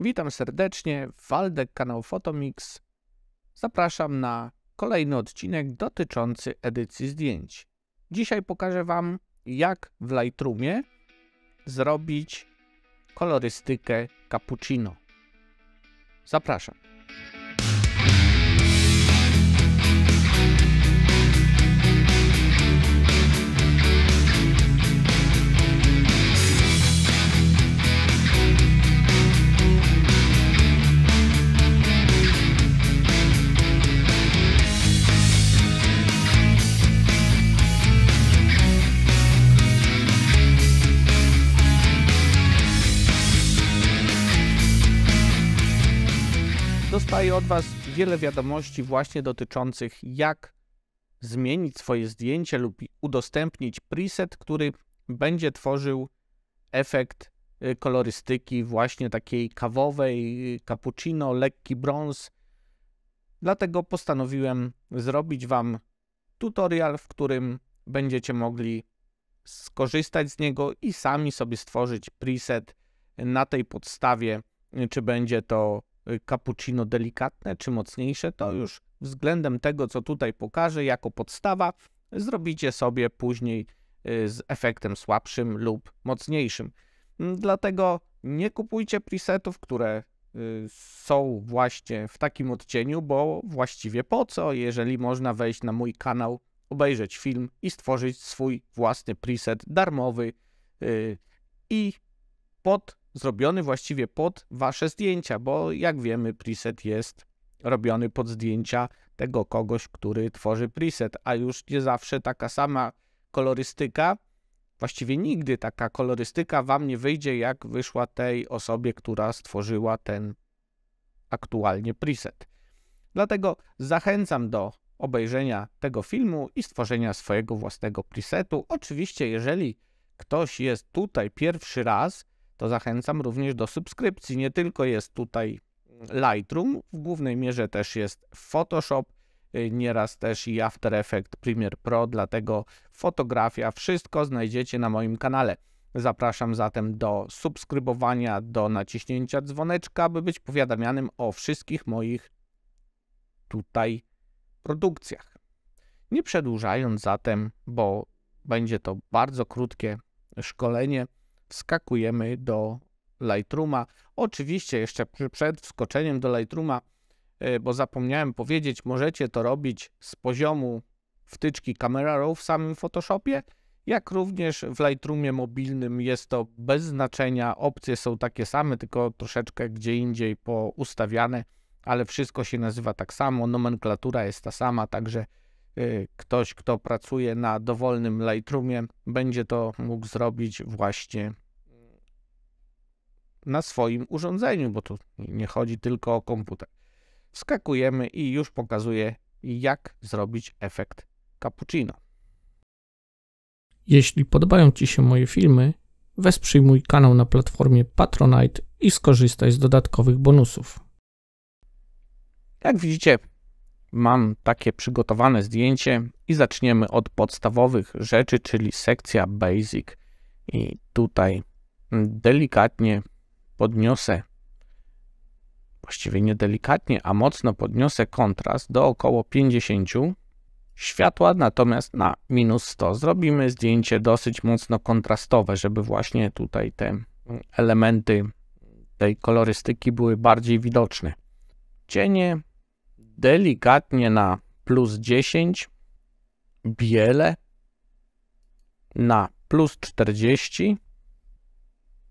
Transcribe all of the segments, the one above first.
Witam serdecznie, Waldek, kanał Fotomix. Zapraszam na kolejny odcinek dotyczący edycji zdjęć. Dzisiaj pokażę Wam, jak w Lightroomie zrobić kolorystykę cappuccino. Zapraszam. Dostaję od Was wiele wiadomości właśnie dotyczących jak zmienić swoje zdjęcie lub udostępnić preset, który będzie tworzył efekt y, kolorystyki właśnie takiej kawowej, y, cappuccino, lekki brąz. Dlatego postanowiłem zrobić Wam tutorial, w którym będziecie mogli skorzystać z niego i sami sobie stworzyć preset na tej podstawie, y, czy będzie to cappuccino delikatne czy mocniejsze, to już względem tego, co tutaj pokażę jako podstawa, zrobicie sobie później y, z efektem słabszym lub mocniejszym. Mm, dlatego nie kupujcie presetów, które y, są właśnie w takim odcieniu, bo właściwie po co, jeżeli można wejść na mój kanał, obejrzeć film i stworzyć swój własny preset darmowy y, i pod zrobiony właściwie pod wasze zdjęcia, bo jak wiemy, preset jest robiony pod zdjęcia tego kogoś, który tworzy preset, a już nie zawsze taka sama kolorystyka, właściwie nigdy taka kolorystyka wam nie wyjdzie, jak wyszła tej osobie, która stworzyła ten aktualnie preset. Dlatego zachęcam do obejrzenia tego filmu i stworzenia swojego własnego presetu. Oczywiście, jeżeli ktoś jest tutaj pierwszy raz, to zachęcam również do subskrypcji. Nie tylko jest tutaj Lightroom, w głównej mierze też jest Photoshop, y, nieraz też i After Effects Premiere Pro, dlatego fotografia, wszystko znajdziecie na moim kanale. Zapraszam zatem do subskrybowania, do naciśnięcia dzwoneczka, by być powiadamianym o wszystkich moich tutaj produkcjach. Nie przedłużając zatem, bo będzie to bardzo krótkie szkolenie, skakujemy do Lightrooma. Oczywiście jeszcze przed wskoczeniem do Lightrooma, e, bo zapomniałem powiedzieć, możecie to robić z poziomu wtyczki Camera Raw w samym Photoshopie, jak również w Lightroomie mobilnym jest to bez znaczenia. Opcje są takie same, tylko troszeczkę gdzie indziej poustawiane, ale wszystko się nazywa tak samo, nomenklatura jest ta sama, także e, ktoś, kto pracuje na dowolnym Lightroomie, będzie to mógł zrobić właśnie na swoim urządzeniu, bo tu nie chodzi tylko o komputer. Wskakujemy i już pokazuje, jak zrobić efekt cappuccino. Jeśli podobają Ci się moje filmy, wesprzyj mój kanał na platformie Patronite i skorzystaj z dodatkowych bonusów. Jak widzicie, mam takie przygotowane zdjęcie i zaczniemy od podstawowych rzeczy, czyli sekcja Basic. I tutaj delikatnie podniosę, właściwie nie delikatnie, a mocno podniosę kontrast do około 50 światła, natomiast na minus 100 zrobimy zdjęcie dosyć mocno kontrastowe, żeby właśnie tutaj te elementy tej kolorystyki były bardziej widoczne. Cienie delikatnie na plus 10, biele na plus 40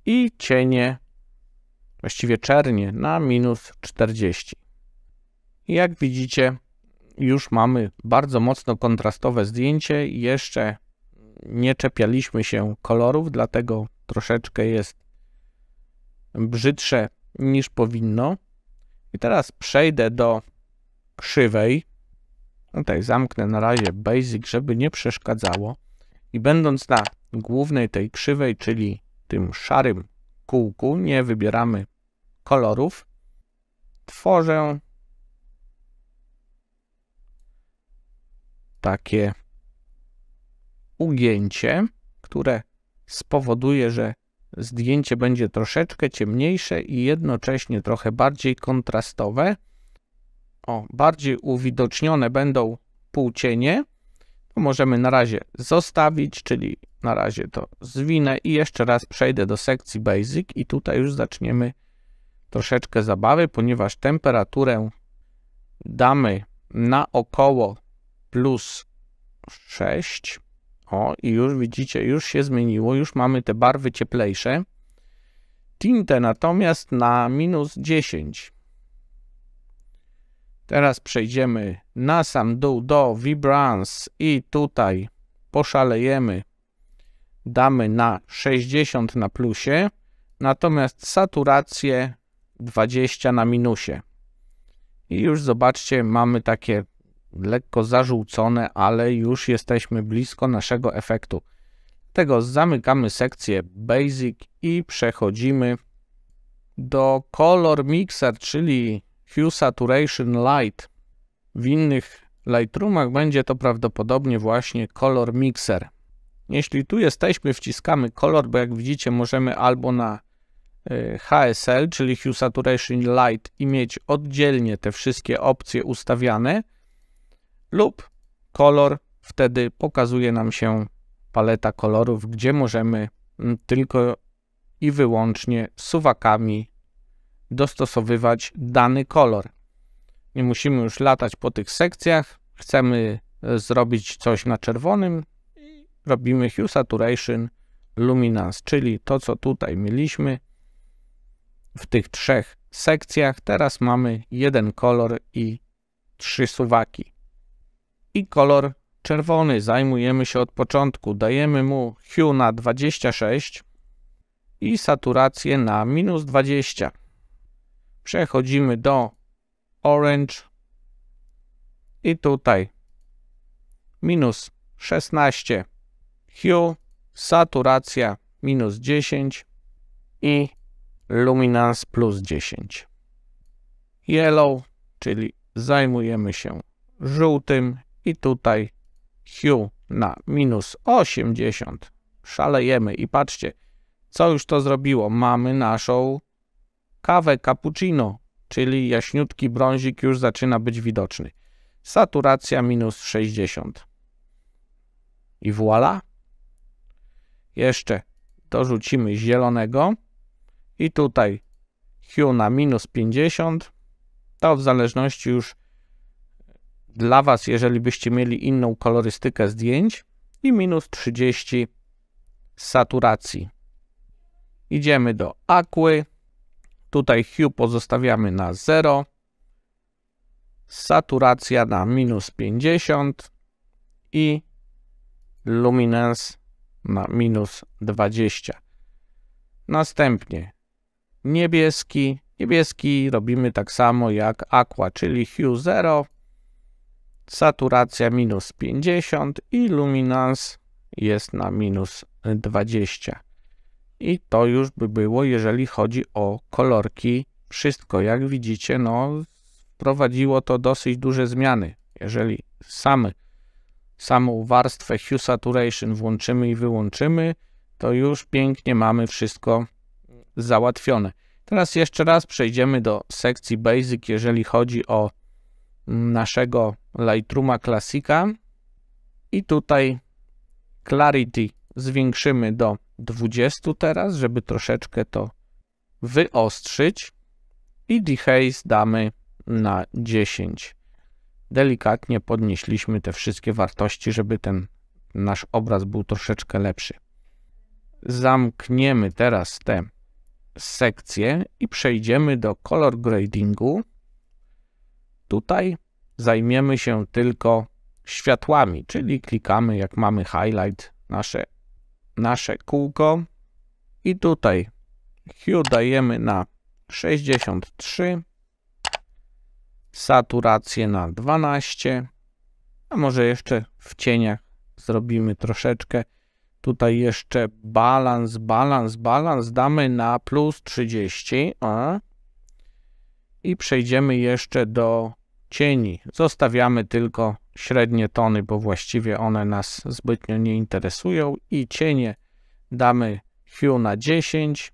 i cienie właściwie czernie, na minus 40. I jak widzicie, już mamy bardzo mocno kontrastowe zdjęcie. Jeszcze nie czepialiśmy się kolorów, dlatego troszeczkę jest brzydsze niż powinno. I teraz przejdę do krzywej. No tutaj zamknę na razie Basic, żeby nie przeszkadzało. I będąc na głównej tej krzywej, czyli tym szarym kółku, nie wybieramy kolorów tworzę takie ugięcie, które spowoduje, że zdjęcie będzie troszeczkę ciemniejsze i jednocześnie trochę bardziej kontrastowe. O, bardziej uwidocznione będą półcienie. To możemy na razie zostawić, czyli na razie to zwinę i jeszcze raz przejdę do sekcji Basic i tutaj już zaczniemy troszeczkę zabawy, ponieważ temperaturę damy na około plus 6. O, i już widzicie, już się zmieniło, już mamy te barwy cieplejsze. Tintę natomiast na minus 10. Teraz przejdziemy na sam dół do Vibrance i tutaj poszalejemy. Damy na 60 na plusie, natomiast saturację 20 na minusie. I już zobaczcie, mamy takie lekko zarzucone, ale już jesteśmy blisko naszego efektu. Tego zamykamy sekcję Basic i przechodzimy do Color Mixer, czyli Hue Saturation Light. W innych Lightroomach będzie to prawdopodobnie właśnie Color Mixer. Jeśli tu jesteśmy, wciskamy kolor, bo jak widzicie możemy albo na Y, HSL, czyli Hue Saturation Light i mieć oddzielnie te wszystkie opcje ustawiane lub kolor, wtedy pokazuje nam się paleta kolorów, gdzie możemy tylko i wyłącznie suwakami dostosowywać dany kolor. Nie musimy już latać po tych sekcjach. Chcemy e, zrobić coś na czerwonym i robimy Hue Saturation Luminance, czyli to, co tutaj mieliśmy, w tych trzech sekcjach. Teraz mamy jeden kolor i trzy suwaki. I kolor czerwony zajmujemy się od początku. Dajemy mu hue na 26 i saturację na minus 20. Przechodzimy do orange i tutaj minus 16 hue, saturacja minus 10 i luminance plus 10. Yellow, czyli zajmujemy się żółtym i tutaj hue na minus 80. Szalejemy i patrzcie, co już to zrobiło. Mamy naszą kawę cappuccino, czyli jaśniutki brązik już zaczyna być widoczny. Saturacja minus 60. I voila. Jeszcze dorzucimy zielonego i tutaj Q na minus 50. To w zależności już dla Was, jeżeli byście mieli inną kolorystykę zdjęć i minus 30 saturacji. Idziemy do akwy Tutaj hue pozostawiamy na 0. Saturacja na minus 50 i luminance na minus 20. Następnie niebieski. Niebieski robimy tak samo jak aqua, czyli hue 0, saturacja minus 50 i luminans jest na minus 20. I to już by było, jeżeli chodzi o kolorki. Wszystko, jak widzicie, no, wprowadziło to dosyć duże zmiany. Jeżeli same, samą warstwę Hue Saturation włączymy i wyłączymy, to już pięknie mamy wszystko załatwione. Teraz jeszcze raz przejdziemy do sekcji Basic, jeżeli chodzi o naszego Lightrooma Classica. I tutaj Clarity zwiększymy do 20 teraz, żeby troszeczkę to wyostrzyć. I Dehaze damy na 10. Delikatnie podnieśliśmy te wszystkie wartości, żeby ten nasz obraz był troszeczkę lepszy. Zamkniemy teraz te sekcję i przejdziemy do color gradingu. Tutaj zajmiemy się tylko światłami, czyli klikamy, jak mamy highlight, nasze, nasze kółko i tutaj hue dajemy na 63, saturację na 12, a może jeszcze w cieniach zrobimy troszeczkę Tutaj jeszcze balans, balans, balans damy na plus 30. A? I przejdziemy jeszcze do cieni. Zostawiamy tylko średnie tony, bo właściwie one nas zbytnio nie interesują. I cienie damy hue na 10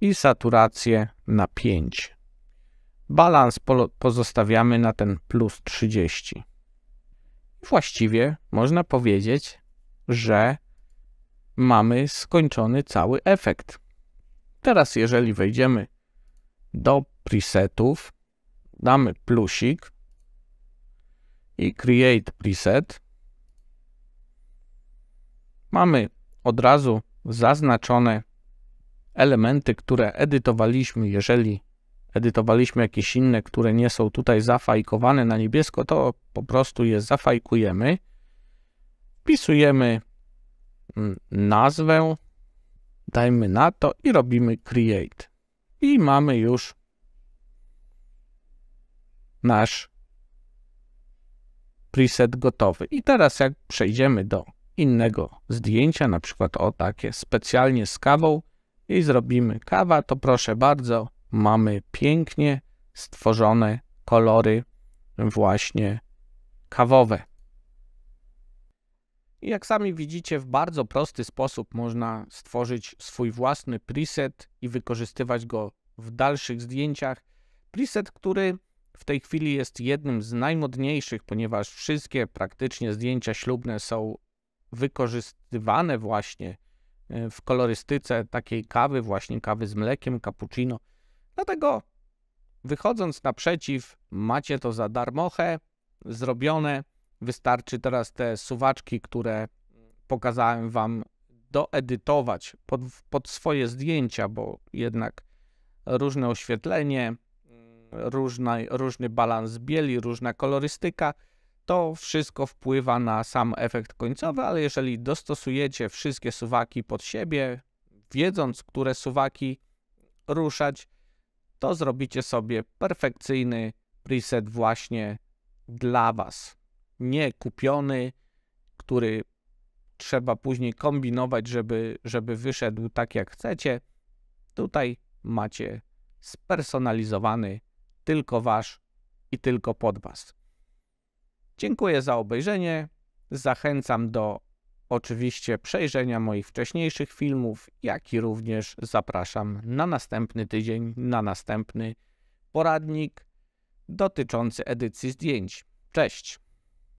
i saturację na 5. Balans pozostawiamy na ten plus 30. Właściwie można powiedzieć, że mamy skończony cały efekt. Teraz jeżeli wejdziemy do presetów, damy plusik i create preset, mamy od razu zaznaczone elementy, które edytowaliśmy. Jeżeli edytowaliśmy jakieś inne, które nie są tutaj zafajkowane na niebiesko, to po prostu je zafajkujemy wpisujemy mm, nazwę, dajmy na to i robimy create. I mamy już nasz preset gotowy. I teraz jak przejdziemy do innego zdjęcia, na przykład o takie specjalnie z kawą i zrobimy kawa, to proszę bardzo, mamy pięknie stworzone kolory właśnie kawowe. I jak sami widzicie, w bardzo prosty sposób można stworzyć swój własny preset i wykorzystywać go w dalszych zdjęciach. Preset, który w tej chwili jest jednym z najmodniejszych, ponieważ wszystkie praktycznie zdjęcia ślubne są wykorzystywane właśnie e, w kolorystyce takiej kawy, właśnie kawy z mlekiem, cappuccino. Dlatego wychodząc naprzeciw, macie to za darmoche, zrobione Wystarczy teraz te suwaczki, które pokazałem Wam, doedytować pod, pod swoje zdjęcia, bo jednak różne oświetlenie, różny balans bieli, różna kolorystyka, to wszystko wpływa na sam efekt końcowy, ale jeżeli dostosujecie wszystkie suwaki pod siebie, wiedząc, które suwaki ruszać, to zrobicie sobie perfekcyjny preset właśnie dla Was nie kupiony, który trzeba później kombinować, żeby, żeby wyszedł tak jak chcecie. Tutaj macie spersonalizowany, tylko wasz i tylko pod was. Dziękuję za obejrzenie. Zachęcam do oczywiście przejrzenia moich wcześniejszych filmów, jak i również zapraszam na następny tydzień, na następny poradnik dotyczący edycji zdjęć. Cześć!